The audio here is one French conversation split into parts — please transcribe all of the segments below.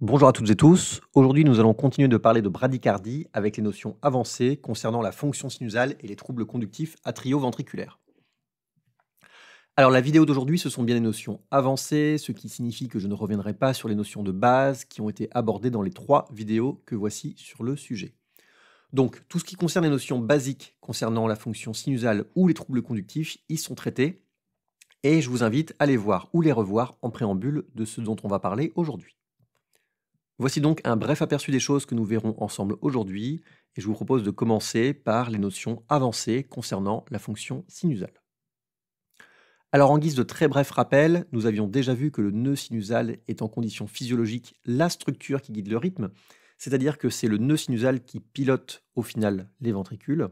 Bonjour à toutes et tous. Aujourd'hui, nous allons continuer de parler de bradycardie avec les notions avancées concernant la fonction sinusale et les troubles conductifs atrioventriculaires. Alors, la vidéo d'aujourd'hui, ce sont bien les notions avancées, ce qui signifie que je ne reviendrai pas sur les notions de base qui ont été abordées dans les trois vidéos que voici sur le sujet. Donc, tout ce qui concerne les notions basiques concernant la fonction sinusale ou les troubles conductifs, y sont traités et je vous invite à les voir ou les revoir en préambule de ce dont on va parler aujourd'hui. Voici donc un bref aperçu des choses que nous verrons ensemble aujourd'hui, et je vous propose de commencer par les notions avancées concernant la fonction sinusale. Alors en guise de très bref rappel, nous avions déjà vu que le nœud sinusal est en condition physiologique la structure qui guide le rythme, c'est-à-dire que c'est le nœud sinusal qui pilote au final les ventricules.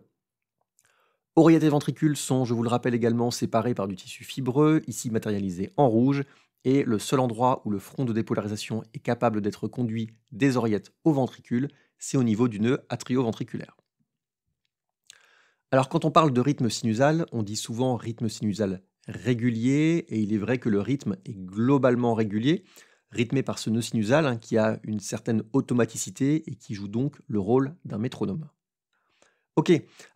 Oreillettes et ventricules sont, je vous le rappelle également, séparés par du tissu fibreux, ici matérialisé en rouge, et le seul endroit où le front de dépolarisation est capable d'être conduit des oreillettes au ventricule, c'est au niveau du nœud atrioventriculaire. Alors quand on parle de rythme sinusal, on dit souvent rythme sinusal régulier, et il est vrai que le rythme est globalement régulier, rythmé par ce nœud sinusal hein, qui a une certaine automaticité et qui joue donc le rôle d'un métronome. Ok,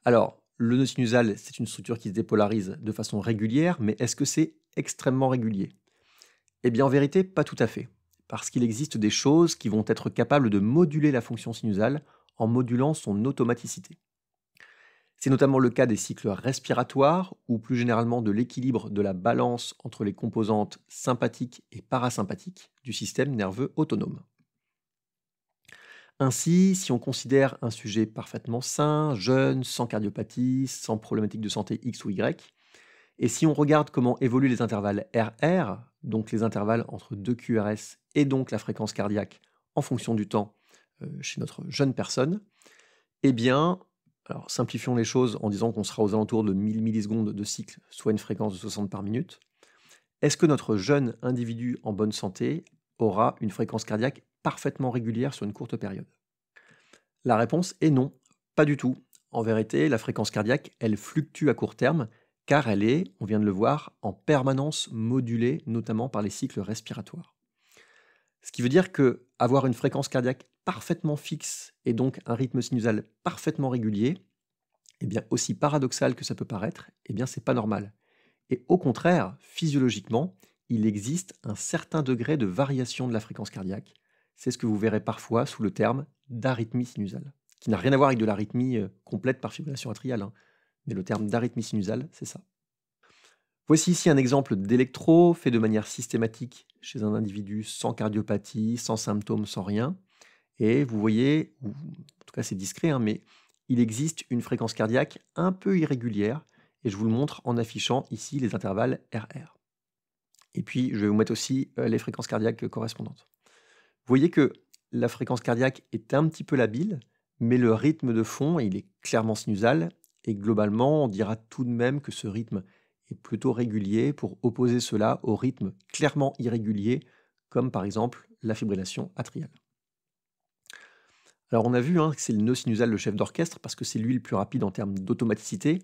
alors le nœud sinusal, c'est une structure qui se dépolarise de façon régulière, mais est-ce que c'est extrêmement régulier eh bien en vérité, pas tout à fait, parce qu'il existe des choses qui vont être capables de moduler la fonction sinusale en modulant son automaticité. C'est notamment le cas des cycles respiratoires, ou plus généralement de l'équilibre de la balance entre les composantes sympathiques et parasympathiques du système nerveux autonome. Ainsi, si on considère un sujet parfaitement sain, jeune, sans cardiopathie, sans problématique de santé X ou Y, et si on regarde comment évoluent les intervalles RR, donc les intervalles entre deux QRS et donc la fréquence cardiaque en fonction du temps euh, chez notre jeune personne, eh bien, alors simplifions les choses en disant qu'on sera aux alentours de 1000 millisecondes de cycle, soit une fréquence de 60 par minute. Est-ce que notre jeune individu en bonne santé aura une fréquence cardiaque parfaitement régulière sur une courte période La réponse est non, pas du tout. En vérité, la fréquence cardiaque, elle fluctue à court terme car elle est, on vient de le voir, en permanence modulée, notamment par les cycles respiratoires. Ce qui veut dire que avoir une fréquence cardiaque parfaitement fixe et donc un rythme sinusal parfaitement régulier, eh bien aussi paradoxal que ça peut paraître, eh bien c'est pas normal. Et au contraire, physiologiquement, il existe un certain degré de variation de la fréquence cardiaque. C'est ce que vous verrez parfois sous le terme d'arythmie sinusale, qui n'a rien à voir avec de l'arythmie euh, complète par fibrillation atriale. Hein le terme d'arythmie sinusale, c'est ça. Voici ici un exemple d'électro fait de manière systématique chez un individu sans cardiopathie, sans symptômes, sans rien. Et vous voyez, en tout cas c'est discret, hein, mais il existe une fréquence cardiaque un peu irrégulière, et je vous le montre en affichant ici les intervalles RR. Et puis je vais vous mettre aussi euh, les fréquences cardiaques correspondantes. Vous voyez que la fréquence cardiaque est un petit peu labile, mais le rythme de fond, il est clairement sinusal, et globalement on dira tout de même que ce rythme est plutôt régulier pour opposer cela au rythme clairement irrégulier comme par exemple la fibrillation atriale. Alors on a vu hein, que c'est le nœud sinusal le chef d'orchestre parce que c'est lui le plus rapide en termes d'automaticité,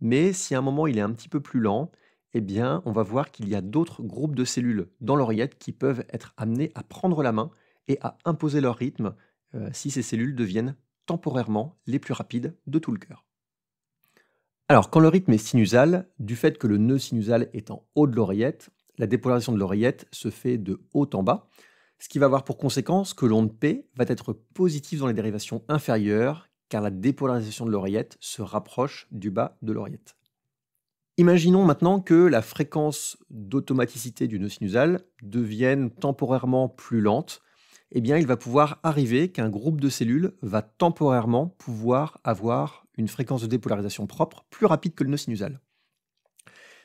mais si à un moment il est un petit peu plus lent, eh bien on va voir qu'il y a d'autres groupes de cellules dans l'oreillette qui peuvent être amenés à prendre la main et à imposer leur rythme euh, si ces cellules deviennent temporairement les plus rapides de tout le cœur. Alors, quand le rythme est sinusal, du fait que le nœud sinusal est en haut de l'oreillette, la dépolarisation de l'oreillette se fait de haut en bas, ce qui va avoir pour conséquence que l'onde P va être positive dans les dérivations inférieures, car la dépolarisation de l'oreillette se rapproche du bas de l'oreillette. Imaginons maintenant que la fréquence d'automaticité du nœud sinusal devienne temporairement plus lente, eh bien il va pouvoir arriver qu'un groupe de cellules va temporairement pouvoir avoir une fréquence de dépolarisation propre plus rapide que le nœud sinusal.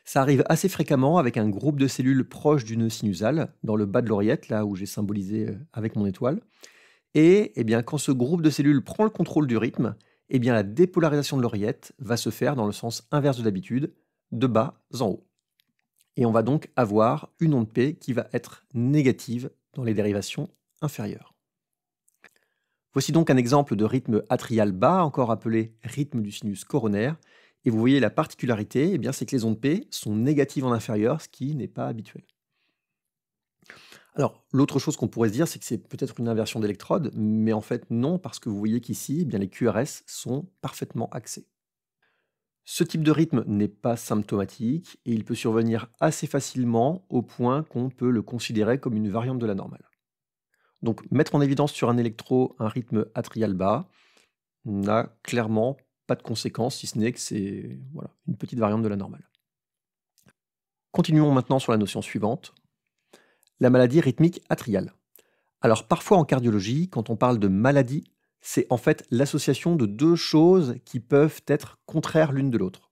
Ça arrive assez fréquemment avec un groupe de cellules proche du nœud sinusal, dans le bas de l'oreillette, là où j'ai symbolisé euh, avec mon étoile. Et eh bien, quand ce groupe de cellules prend le contrôle du rythme, eh bien, la dépolarisation de l'oreillette va se faire dans le sens inverse de d'habitude, de bas en haut. Et on va donc avoir une onde P qui va être négative dans les dérivations inférieures. Voici donc un exemple de rythme atrial bas, encore appelé rythme du sinus coronaire. Et vous voyez la particularité, eh c'est que les ondes P sont négatives en inférieur, ce qui n'est pas habituel. Alors, l'autre chose qu'on pourrait se dire, c'est que c'est peut-être une inversion d'électrode, mais en fait non, parce que vous voyez qu'ici, eh bien, les QRS sont parfaitement axés. Ce type de rythme n'est pas symptomatique et il peut survenir assez facilement au point qu'on peut le considérer comme une variante de la normale. Donc mettre en évidence sur un électro un rythme atrial bas n'a clairement pas de conséquence, si ce n'est que c'est voilà, une petite variante de la normale. Continuons maintenant sur la notion suivante, la maladie rythmique atriale. Alors parfois en cardiologie, quand on parle de maladie, c'est en fait l'association de deux choses qui peuvent être contraires l'une de l'autre.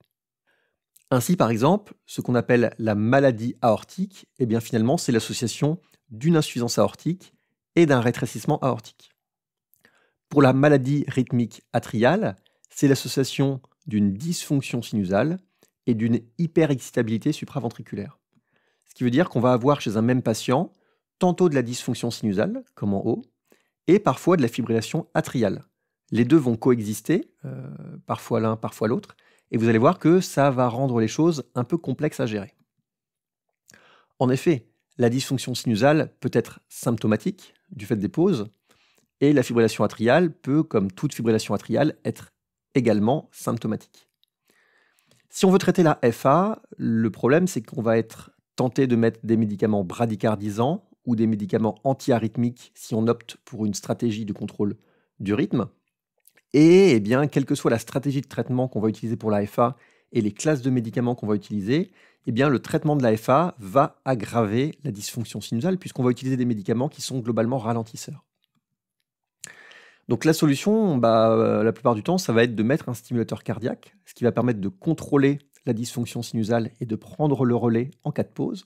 Ainsi par exemple, ce qu'on appelle la maladie aortique, et eh bien finalement c'est l'association d'une insuffisance aortique et d'un rétrécissement aortique. Pour la maladie rythmique atriale, c'est l'association d'une dysfonction sinusale et d'une hyperexcitabilité supraventriculaire. Ce qui veut dire qu'on va avoir chez un même patient tantôt de la dysfonction sinusale, comme en haut, et parfois de la fibrillation atriale. Les deux vont coexister, euh, parfois l'un, parfois l'autre, et vous allez voir que ça va rendre les choses un peu complexes à gérer. En effet, la dysfonction sinusale peut être symptomatique, du fait des pauses. Et la fibrillation atriale peut, comme toute fibrillation atriale, être également symptomatique. Si on veut traiter la FA, le problème c'est qu'on va être tenté de mettre des médicaments bradycardisants ou des médicaments antiarythmiques si on opte pour une stratégie de contrôle du rythme. Et eh bien, quelle que soit la stratégie de traitement qu'on va utiliser pour la FA, et les classes de médicaments qu'on va utiliser, eh bien, le traitement de l'AFA va aggraver la dysfonction sinusale puisqu'on va utiliser des médicaments qui sont globalement ralentisseurs. Donc la solution, bah, euh, la plupart du temps, ça va être de mettre un stimulateur cardiaque, ce qui va permettre de contrôler la dysfonction sinusale et de prendre le relais en cas de pause.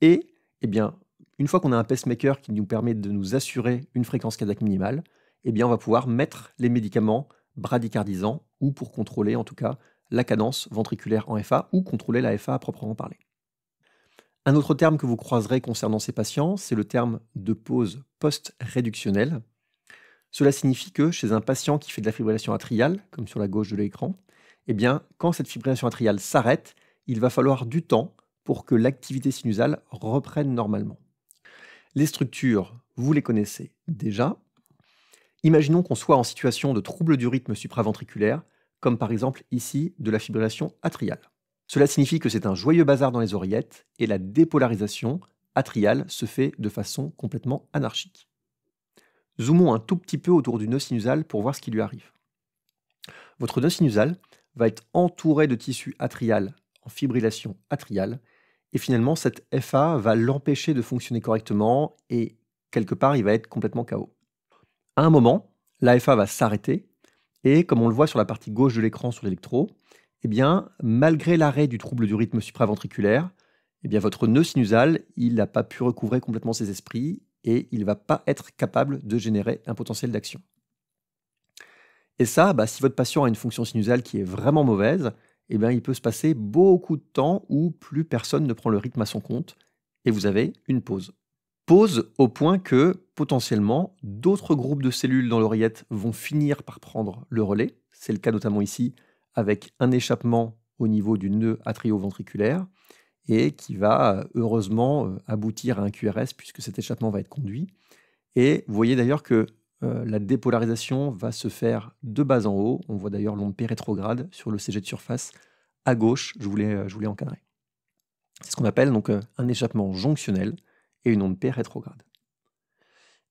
Et eh bien, une fois qu'on a un pacemaker qui nous permet de nous assurer une fréquence cardiaque minimale, eh bien, on va pouvoir mettre les médicaments bradycardisants ou pour contrôler en tout cas la cadence ventriculaire en FA ou contrôler la FA à proprement parler. Un autre terme que vous croiserez concernant ces patients, c'est le terme de pause post-réductionnelle. Cela signifie que chez un patient qui fait de la fibrillation atriale, comme sur la gauche de l'écran, eh bien, quand cette fibrillation atriale s'arrête, il va falloir du temps pour que l'activité sinusale reprenne normalement. Les structures, vous les connaissez déjà. Imaginons qu'on soit en situation de trouble du rythme supraventriculaire, comme par exemple ici de la fibrillation atriale. Cela signifie que c'est un joyeux bazar dans les oreillettes et la dépolarisation atriale se fait de façon complètement anarchique. Zoomons un tout petit peu autour du nœud sinusal pour voir ce qui lui arrive. Votre nœud sinusal va être entouré de tissu atrial en fibrillation atriale et finalement cette FA va l'empêcher de fonctionner correctement et quelque part il va être complètement KO. À un moment, la FA va s'arrêter et comme on le voit sur la partie gauche de l'écran sur l'électro, eh bien, malgré l'arrêt du trouble du rythme supraventriculaire, eh bien, votre nœud sinusal, il n'a pas pu recouvrer complètement ses esprits et il ne va pas être capable de générer un potentiel d'action. Et ça, bah, si votre patient a une fonction sinusale qui est vraiment mauvaise, eh bien, il peut se passer beaucoup de temps où plus personne ne prend le rythme à son compte et vous avez une pause pose au point que potentiellement d'autres groupes de cellules dans l'oreillette vont finir par prendre le relais. C'est le cas notamment ici avec un échappement au niveau du nœud atrioventriculaire et qui va heureusement euh, aboutir à un QRS puisque cet échappement va être conduit. Et vous voyez d'ailleurs que euh, la dépolarisation va se faire de bas en haut. On voit d'ailleurs l'onde pérétrograde sur le CG de surface à gauche. Je voulais, euh, je voulais encadrer. C'est ce qu'on appelle donc un échappement jonctionnel et une onde P rétrograde.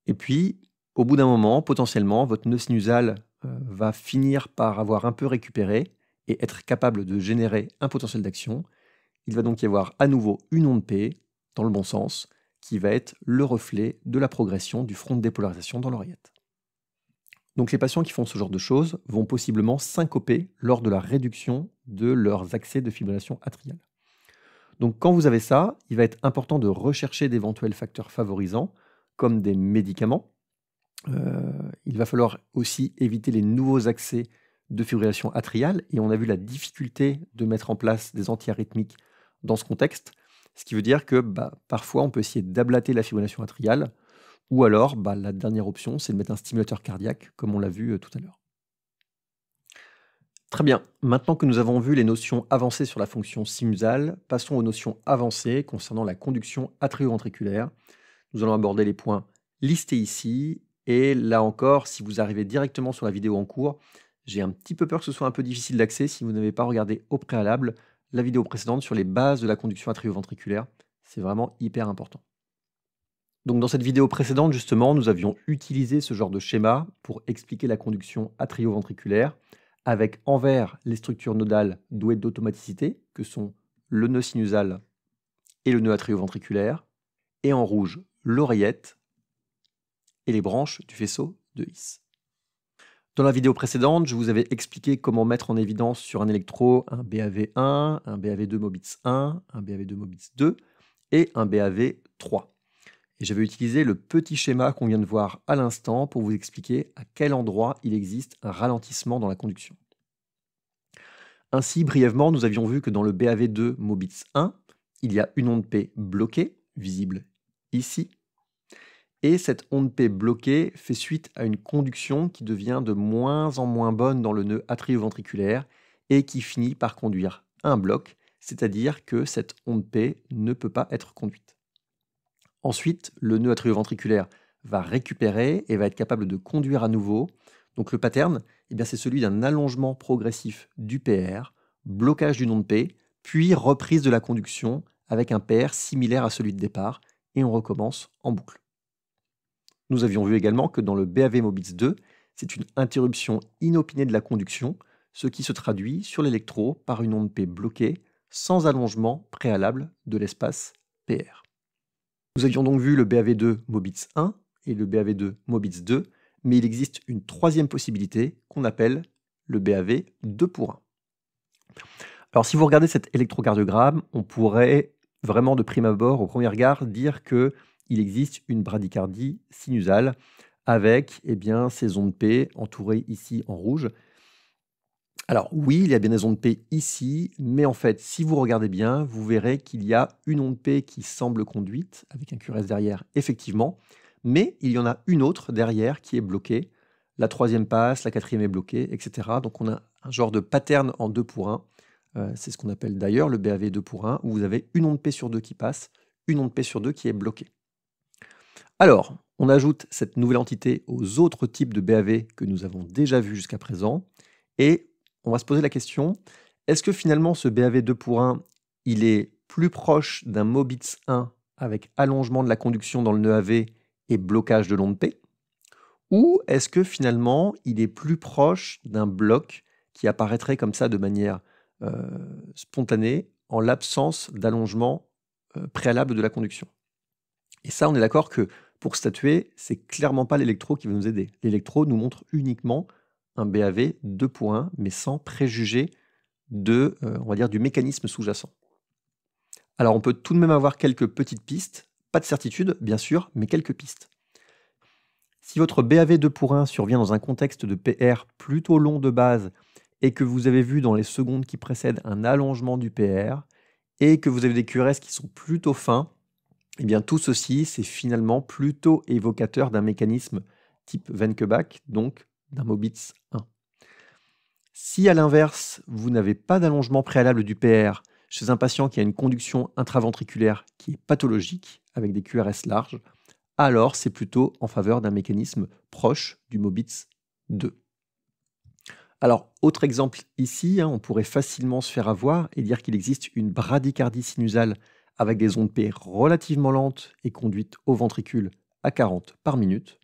Et puis, au bout d'un moment, potentiellement, votre nœud sinusal euh, va finir par avoir un peu récupéré et être capable de générer un potentiel d'action. Il va donc y avoir à nouveau une onde P, dans le bon sens, qui va être le reflet de la progression du front de dépolarisation dans l'oreillette. Donc les patients qui font ce genre de choses vont possiblement syncoper lors de la réduction de leurs accès de fibrillation atriale. Donc quand vous avez ça, il va être important de rechercher d'éventuels facteurs favorisants, comme des médicaments. Euh, il va falloir aussi éviter les nouveaux accès de fibrillation atriale, et on a vu la difficulté de mettre en place des antiarythmiques dans ce contexte, ce qui veut dire que bah, parfois on peut essayer d'ablater la fibrillation atriale, ou alors bah, la dernière option, c'est de mettre un stimulateur cardiaque, comme on l'a vu euh, tout à l'heure. Très bien. Maintenant que nous avons vu les notions avancées sur la fonction simusale, passons aux notions avancées concernant la conduction atrioventriculaire. Nous allons aborder les points listés ici. Et là encore, si vous arrivez directement sur la vidéo en cours, j'ai un petit peu peur que ce soit un peu difficile d'accès si vous n'avez pas regardé au préalable la vidéo précédente sur les bases de la conduction atrioventriculaire. C'est vraiment hyper important. Donc dans cette vidéo précédente, justement, nous avions utilisé ce genre de schéma pour expliquer la conduction atrioventriculaire avec en vert les structures nodales douées d'automaticité, que sont le nœud sinusal et le nœud atrioventriculaire, et en rouge l'oreillette et les branches du faisceau de His. Dans la vidéo précédente, je vous avais expliqué comment mettre en évidence sur un électro un BAV1, un BAV2 Mobitz 1, un BAV2 Mobitz 2 et un BAV3. Et j'avais utilisé le petit schéma qu'on vient de voir à l'instant pour vous expliquer à quel endroit il existe un ralentissement dans la conduction. Ainsi, brièvement, nous avions vu que dans le BAV2 Mobitz 1, il y a une onde P bloquée, visible ici, et cette onde P bloquée fait suite à une conduction qui devient de moins en moins bonne dans le nœud atrioventriculaire et qui finit par conduire un bloc, c'est-à-dire que cette onde P ne peut pas être conduite. Ensuite, le nœud atrioventriculaire va récupérer et va être capable de conduire à nouveau. Donc le pattern, eh c'est celui d'un allongement progressif du PR, blocage du onde de P, puis reprise de la conduction avec un PR similaire à celui de départ, et on recommence en boucle. Nous avions vu également que dans le BAV Mobitz 2, c'est une interruption inopinée de la conduction, ce qui se traduit sur l'électro par une onde P bloquée, sans allongement préalable de l'espace PR. Nous avions donc vu le BAV2 Mobitz 1 et le BAV2 Mobitz 2, mais il existe une troisième possibilité qu'on appelle le BAV 2 pour 1. Alors si vous regardez cet électrocardiogramme, on pourrait vraiment de prime abord, au premier regard, dire que il existe une bradycardie sinusale avec eh bien, ces ondes P entourées ici en rouge alors oui, il y a bien des ondes P ici, mais en fait, si vous regardez bien, vous verrez qu'il y a une onde P qui semble conduite, avec un QRS derrière, effectivement, mais il y en a une autre derrière qui est bloquée. La troisième passe, la quatrième est bloquée, etc. Donc on a un genre de pattern en 2 pour 1. Euh, c'est ce qu'on appelle d'ailleurs le BAV 2 pour 1, où vous avez une onde P sur 2 qui passe, une onde P sur 2 qui est bloquée. Alors, on ajoute cette nouvelle entité aux autres types de BAV que nous avons déjà vus jusqu'à présent, et on va se poser la question, est-ce que finalement ce BAV 2 pour 1, il est plus proche d'un Mobitz 1 avec allongement de la conduction dans le nœud AV et blocage de l'onde P Ou est-ce que finalement il est plus proche d'un bloc qui apparaîtrait comme ça de manière euh, spontanée en l'absence d'allongement euh, préalable de la conduction Et ça, on est d'accord que pour statuer, c'est clairement pas l'électro qui va nous aider. L'électro nous montre uniquement un BAV 2 pour 1, mais sans préjuger de, euh, on va dire, du mécanisme sous-jacent. Alors on peut tout de même avoir quelques petites pistes, pas de certitude bien sûr, mais quelques pistes. Si votre BAV 2 pour 1 survient dans un contexte de PR plutôt long de base et que vous avez vu dans les secondes qui précèdent un allongement du PR et que vous avez des QRS qui sont plutôt fins, eh bien tout ceci c'est finalement plutôt évocateur d'un mécanisme type Venkeback, donc d'un Mobitz 1. Si à l'inverse, vous n'avez pas d'allongement préalable du PR chez un patient qui a une conduction intraventriculaire qui est pathologique, avec des QRS larges, alors c'est plutôt en faveur d'un mécanisme proche du Mobitz 2. Alors, autre exemple ici, hein, on pourrait facilement se faire avoir et dire qu'il existe une bradycardie sinusale avec des ondes P relativement lentes et conduites au ventricule à 40 par minute.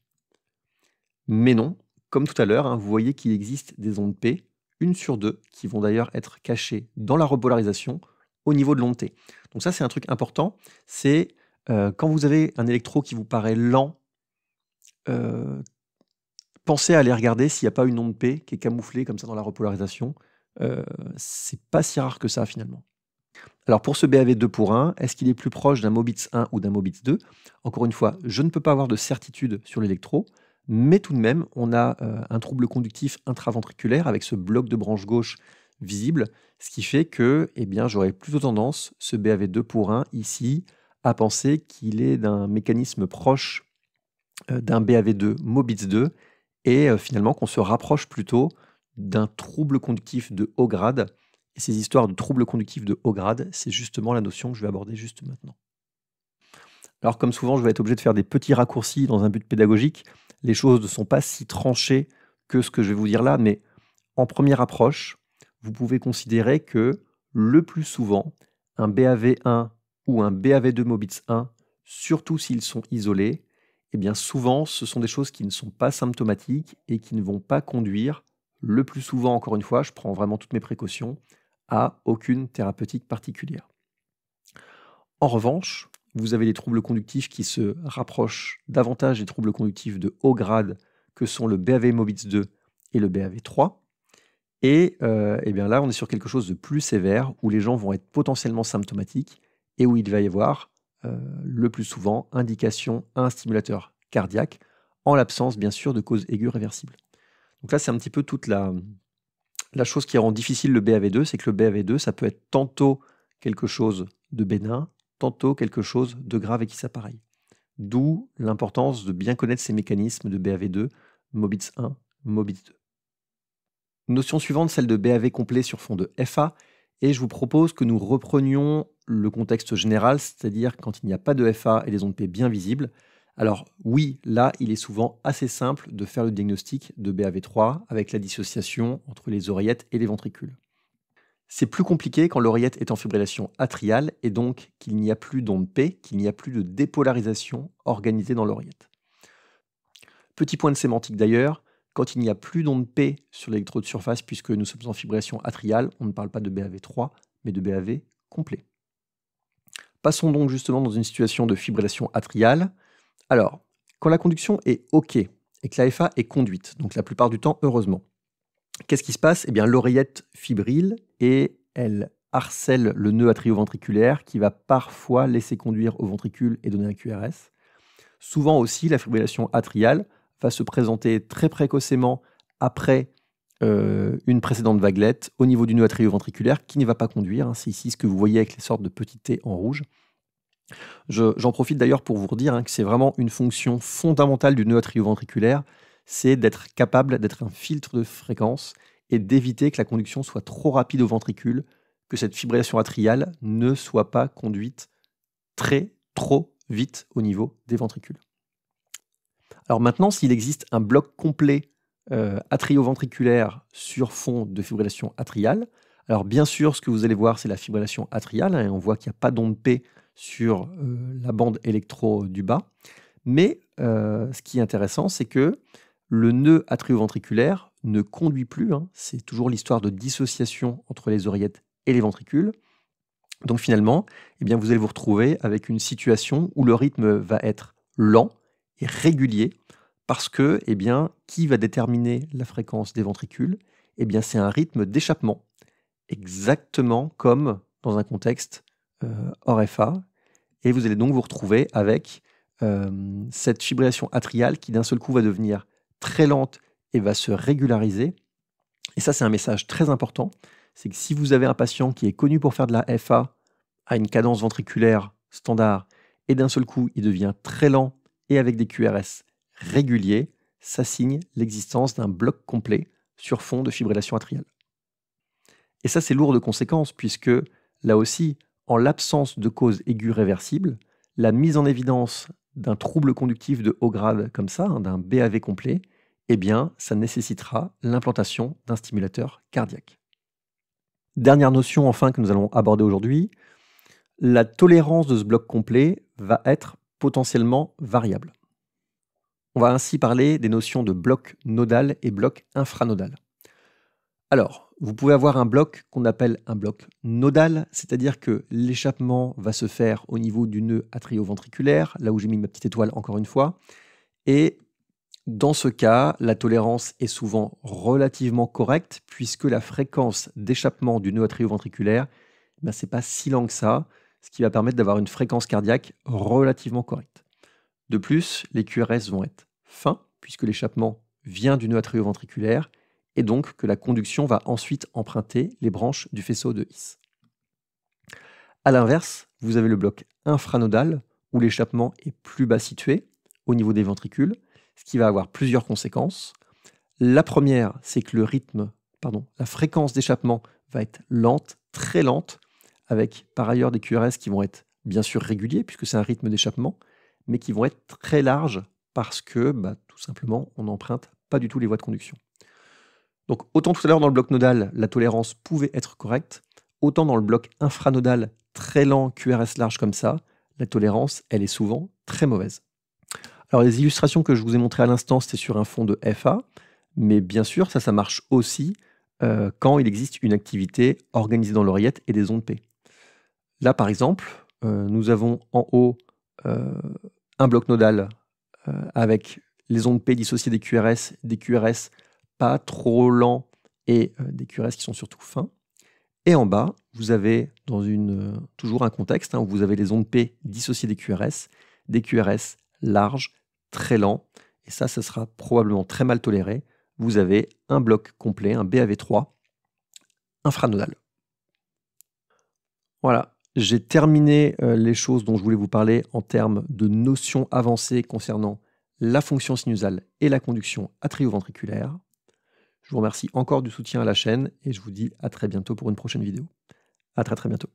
Mais non, comme tout à l'heure, hein, vous voyez qu'il existe des ondes P, une sur deux, qui vont d'ailleurs être cachées dans la repolarisation au niveau de l'onde T. Donc ça, c'est un truc important. C'est euh, quand vous avez un électro qui vous paraît lent, euh, pensez à aller regarder s'il n'y a pas une onde P qui est camouflée comme ça dans la repolarisation. Euh, c'est pas si rare que ça finalement. Alors pour ce BAV 2 pour 1, est-ce qu'il est plus proche d'un Mobitz 1 ou d'un Mobitz 2 Encore une fois, je ne peux pas avoir de certitude sur l'électro, mais tout de même, on a euh, un trouble conductif intraventriculaire avec ce bloc de branche gauche visible, ce qui fait que eh bien, j'aurais plutôt tendance, ce BAV2 pour 1 ici, à penser qu'il est d'un mécanisme proche euh, d'un BAV2 Mobitz 2 et euh, finalement qu'on se rapproche plutôt d'un trouble conductif de haut grade. Et ces histoires de troubles conductifs de haut grade, c'est justement la notion que je vais aborder juste maintenant. Alors comme souvent, je vais être obligé de faire des petits raccourcis dans un but pédagogique les choses ne sont pas si tranchées que ce que je vais vous dire là, mais en première approche, vous pouvez considérer que le plus souvent, un BAV1 ou un BAV2 Mobitz 1, surtout s'ils sont isolés, eh bien souvent ce sont des choses qui ne sont pas symptomatiques et qui ne vont pas conduire, le plus souvent encore une fois, je prends vraiment toutes mes précautions, à aucune thérapeutique particulière. En revanche, vous avez des troubles conductifs qui se rapprochent davantage des troubles conductifs de haut grade que sont le BAV Mobitz 2 et le BAV 3. Et, euh, eh bien là, on est sur quelque chose de plus sévère où les gens vont être potentiellement symptomatiques et où il va y avoir euh, le plus souvent indication à un stimulateur cardiaque en l'absence bien sûr de cause aiguë réversible. Donc là, c'est un petit peu toute la, la chose qui rend difficile le BAV2, c'est que le BAV2, ça peut être tantôt quelque chose de bénin, tantôt quelque chose de grave et qui s'appareille. D'où l'importance de bien connaître ces mécanismes de BAV2, MOBITS 1, MOBITS 2. Notion suivante, celle de BAV complet sur fond de FA, et je vous propose que nous reprenions le contexte général, c'est-à-dire quand il n'y a pas de FA et des ondes P bien visibles. Alors oui, là, il est souvent assez simple de faire le diagnostic de BAV3 avec la dissociation entre les oreillettes et les ventricules. C'est plus compliqué quand l'oreillette est en fibrillation atriale et donc qu'il n'y a plus d'onde P, qu'il n'y a plus de dépolarisation organisée dans l'oreillette. Petit point de sémantique d'ailleurs, quand il n'y a plus d'onde P sur l'électrode surface puisque nous sommes en fibrillation atriale, on ne parle pas de BAV3 mais de BAV complet. Passons donc justement dans une situation de fibrillation atriale. Alors, quand la conduction est OK et que la FA est conduite, donc la plupart du temps heureusement, Qu'est-ce qui se passe Eh bien, l'oreillette fibrille et elle harcèle le nœud atrioventriculaire qui va parfois laisser conduire au ventricule et donner un QRS. Souvent aussi, la fibrillation atriale va se présenter très précocement après euh, une précédente vaguelette au niveau du nœud atrioventriculaire qui ne va pas conduire. Hein. C'est ici ce que vous voyez avec les sortes de petits T en rouge. J'en profite d'ailleurs pour vous redire hein, que c'est vraiment une fonction fondamentale du nœud atrioventriculaire c'est d'être capable d'être un filtre de fréquence et d'éviter que la conduction soit trop rapide au ventricule, que cette fibrillation atriale ne soit pas conduite très, trop vite au niveau des ventricules. Alors maintenant, s'il existe un bloc complet euh, atrioventriculaire sur fond de fibrillation atriale, alors bien sûr, ce que vous allez voir, c'est la fibrillation atriale, hein, et on voit qu'il n'y a pas d'onde P sur euh, la bande électro du bas, mais euh, ce qui est intéressant, c'est que le nœud atrioventriculaire ne conduit plus. Hein. C'est toujours l'histoire de dissociation entre les oreillettes et les ventricules. Donc finalement, eh bien, vous allez vous retrouver avec une situation où le rythme va être lent et régulier parce que eh bien, qui va déterminer la fréquence des ventricules eh bien, C'est un rythme d'échappement, exactement comme dans un contexte euh, fa Et vous allez donc vous retrouver avec euh, cette fibrillation atriale qui d'un seul coup va devenir très lente et va se régulariser. Et ça, c'est un message très important. C'est que si vous avez un patient qui est connu pour faire de la FA à une cadence ventriculaire standard et d'un seul coup, il devient très lent et avec des QRS réguliers, ça signe l'existence d'un bloc complet sur fond de fibrillation atriale. Et ça, c'est lourd de conséquences puisque, là aussi, en l'absence de cause aiguë réversible, la mise en évidence d'un trouble conductif de haut grade comme ça, hein, d'un BAV complet, eh bien, ça nécessitera l'implantation d'un stimulateur cardiaque. Dernière notion enfin que nous allons aborder aujourd'hui, la tolérance de ce bloc complet va être potentiellement variable. On va ainsi parler des notions de bloc nodal et bloc infranodal. Alors, vous pouvez avoir un bloc qu'on appelle un bloc nodal, c'est-à-dire que l'échappement va se faire au niveau du nœud atrioventriculaire, là où j'ai mis ma petite étoile encore une fois, et dans ce cas, la tolérance est souvent relativement correcte puisque la fréquence d'échappement du nœud atrioventriculaire, eh ben, ce n'est pas si lent que ça, ce qui va permettre d'avoir une fréquence cardiaque relativement correcte. De plus, les QRS vont être fins puisque l'échappement vient du nœud atrioventriculaire et donc que la conduction va ensuite emprunter les branches du faisceau de His. A l'inverse, vous avez le bloc infranodal où l'échappement est plus bas situé au niveau des ventricules ce qui va avoir plusieurs conséquences. La première, c'est que le rythme, pardon, la fréquence d'échappement va être lente, très lente, avec par ailleurs des QRS qui vont être bien sûr réguliers, puisque c'est un rythme d'échappement, mais qui vont être très larges parce que bah, tout simplement, on n'emprunte pas du tout les voies de conduction. Donc autant tout à l'heure dans le bloc nodal, la tolérance pouvait être correcte, autant dans le bloc infranodal très lent, QRS large comme ça, la tolérance, elle est souvent très mauvaise. Alors les illustrations que je vous ai montrées à l'instant, c'était sur un fond de FA, mais bien sûr, ça, ça marche aussi euh, quand il existe une activité organisée dans l'oreillette et des ondes P. Là, par exemple, euh, nous avons en haut euh, un bloc nodal avec les ondes P dissociées des QRS, des QRS pas trop lents et des QRS qui sont surtout fins. Et en bas, vous avez dans une, toujours un contexte hein, où vous avez les ondes P dissociées des QRS, des QRS larges très lent, et ça, ça sera probablement très mal toléré, vous avez un bloc complet, un BAV3 infranodal. Voilà, j'ai terminé euh, les choses dont je voulais vous parler en termes de notions avancées concernant la fonction sinusale et la conduction atrioventriculaire. Je vous remercie encore du soutien à la chaîne et je vous dis à très bientôt pour une prochaine vidéo. À très très bientôt.